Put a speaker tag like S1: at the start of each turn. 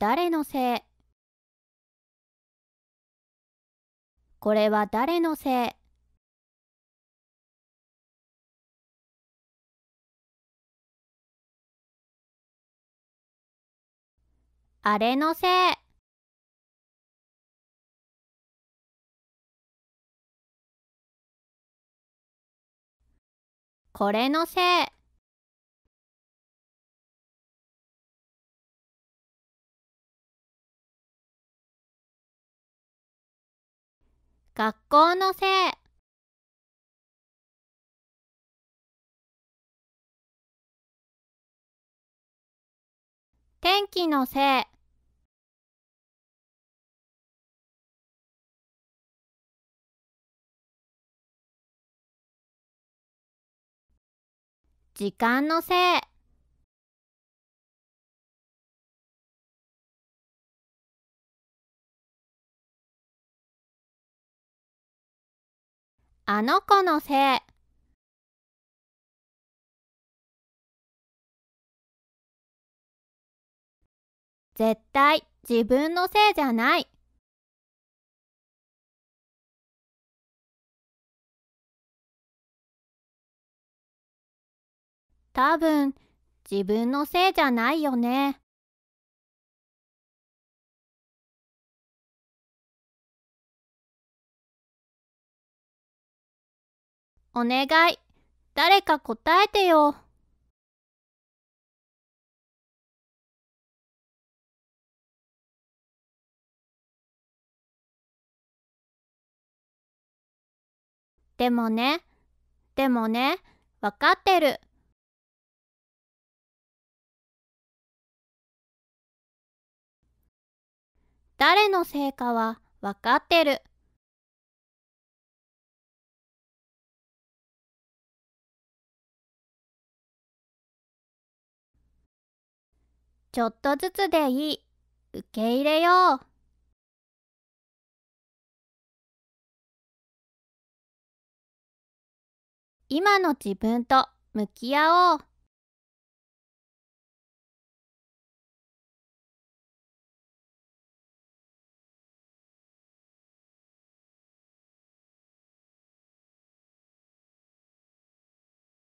S1: 誰のせいこれは誰のせいあれのせいこれのせい学校のせい天気のせい時間のせいあの子のせい。絶対自分のせいじゃない。多分自分のせいじゃないよね。お願い、誰か答えてよ。でもね、でもね、わかってる。誰のせいかはわかってる。ちょっとずつでいい。受け入れよう。今の自分と向き合おう。